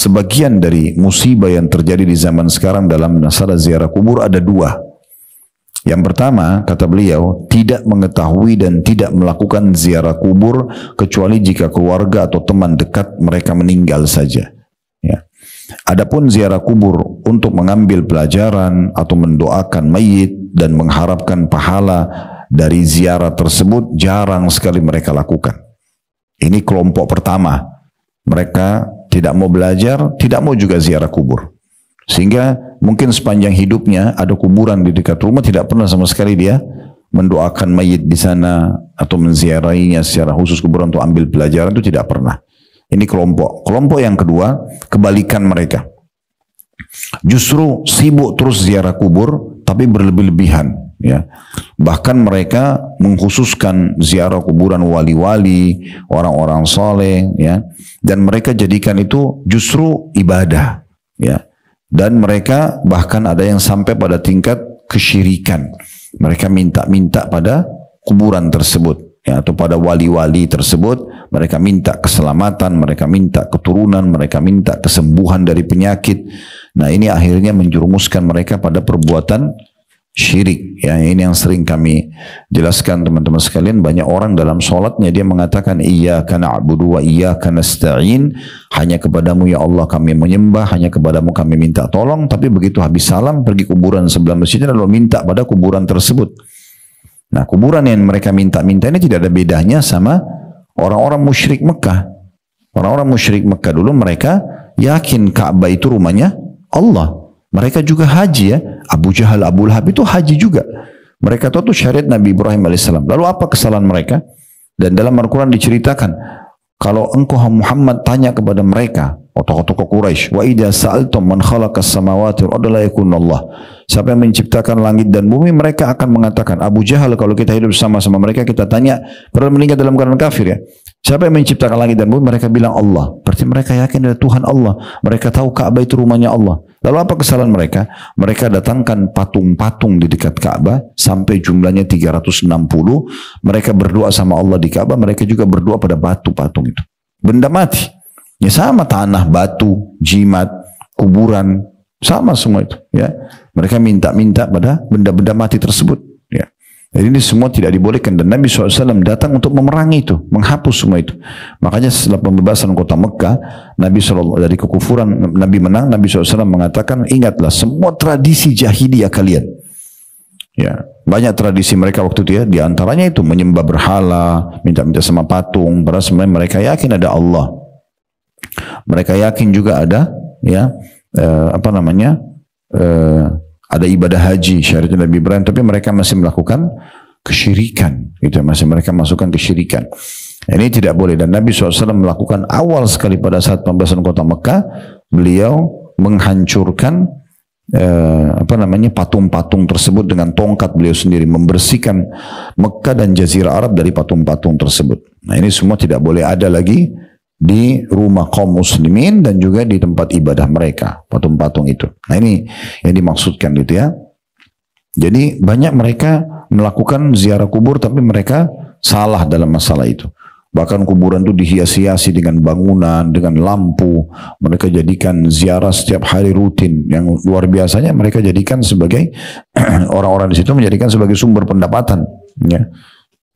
sebagian dari musibah yang terjadi di zaman sekarang dalam masalah ziarah kubur ada dua. Yang pertama, kata beliau, tidak mengetahui dan tidak melakukan ziarah kubur kecuali jika keluarga atau teman dekat mereka meninggal saja. Ya. Adapun ziarah kubur untuk mengambil pelajaran atau mendoakan mayit dan mengharapkan pahala dari ziarah tersebut jarang sekali mereka lakukan. Ini kelompok pertama. Mereka tidak mau belajar, tidak mau juga ziarah kubur. Sehingga mungkin sepanjang hidupnya ada kuburan di dekat rumah tidak pernah sama sekali dia mendoakan mayit di sana atau menziarahinya secara khusus kuburan untuk ambil pelajaran itu tidak pernah. Ini kelompok. Kelompok yang kedua, kebalikan mereka. Justru sibuk terus ziarah kubur tapi berlebih-lebihan ya bahkan mereka mengkhususkan ziarah kuburan wali-wali orang-orang soleh ya dan mereka jadikan itu justru ibadah ya dan mereka bahkan ada yang sampai pada tingkat kesyirikan mereka minta-minta pada kuburan tersebut ya atau pada wali-wali tersebut mereka minta keselamatan mereka minta keturunan mereka minta kesembuhan dari penyakit nah ini akhirnya menjerumuskan mereka pada perbuatan syirik ya ini yang sering kami jelaskan teman-teman sekalian banyak orang dalam sholatnya dia mengatakan iya karena Abu wa iya karena stain hanya kepadamu ya Allah kami menyembah hanya kepadamu kami minta tolong tapi begitu habis salam pergi kuburan sebelah masjidnya lalu minta pada kuburan tersebut nah kuburan yang mereka minta-minta ini tidak ada bedanya sama orang-orang musyrik Mekah orang-orang musyrik Mekah dulu mereka yakin Ka'bah itu rumahnya Allah mereka juga haji ya Abu Jahal, Abu Lahab itu haji juga. Mereka tahu itu syariat Nabi Ibrahim alaihissalam. Lalu apa kesalahan mereka? Dan dalam Al-Quran diceritakan, kalau engkau Muhammad tanya kepada mereka, tokoh-tokoh Quraisy, wa idha sa'altum man khalaqas samawati wal adalah Allah. Siapa yang menciptakan langit dan bumi, mereka akan mengatakan, Abu Jahal kalau kita hidup sama-sama mereka, kita tanya, pernah meninggal dalam keadaan kafir ya. Siapa yang menciptakan langit dan bumi, mereka bilang Allah. Berarti mereka yakin ada Tuhan Allah. Mereka tahu Ka'bah itu rumahnya Allah. Lalu apa kesalahan mereka? Mereka datangkan patung-patung di dekat Ka'bah sampai jumlahnya 360. Mereka berdoa sama Allah di Ka'bah, mereka juga berdoa pada batu patung itu. Benda mati. Ya sama tanah, batu, jimat, kuburan, sama semua itu ya. Mereka minta-minta pada benda-benda mati tersebut. Jadi ini semua tidak dibolehkan. Dan Nabi SAW datang untuk memerangi itu, menghapus semua itu. Makanya setelah pembebasan kota Mekah, Nabi SAW dari kekufuran, Nabi menang, Nabi SAW mengatakan, ingatlah semua tradisi jahiliyah kalian. Ya, banyak tradisi mereka waktu itu ya, di antaranya itu menyembah berhala, minta-minta sama patung, padahal mereka yakin ada Allah. Mereka yakin juga ada ya eh, apa namanya eh, ada ibadah haji syaratnya Nabi Ibrahim tapi mereka masih melakukan kesyirikan itu masih mereka masukkan kesyirikan ini tidak boleh dan Nabi SAW melakukan awal sekali pada saat pembahasan kota Mekah beliau menghancurkan eh, apa namanya patung-patung tersebut dengan tongkat beliau sendiri membersihkan Mekah dan Jazirah Arab dari patung-patung tersebut nah ini semua tidak boleh ada lagi di rumah kaum muslimin dan juga di tempat ibadah mereka, patung-patung itu. Nah ini yang dimaksudkan gitu ya. Jadi banyak mereka melakukan ziarah kubur tapi mereka salah dalam masalah itu. Bahkan kuburan itu dihias-hiasi dengan bangunan, dengan lampu. Mereka jadikan ziarah setiap hari rutin. Yang luar biasanya mereka jadikan sebagai orang-orang di situ menjadikan sebagai sumber pendapatan. Ya.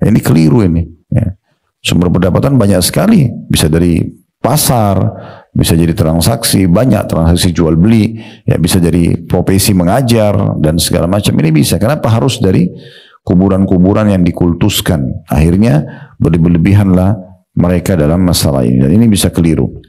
Ini keliru ini. Ya. Sumber pendapatan banyak sekali, bisa dari pasar, bisa jadi transaksi, banyak transaksi jual beli, ya bisa jadi profesi mengajar dan segala macam ini bisa. Kenapa harus dari kuburan-kuburan yang dikultuskan? Akhirnya berlebihanlah mereka dalam masalah ini dan ini bisa keliru.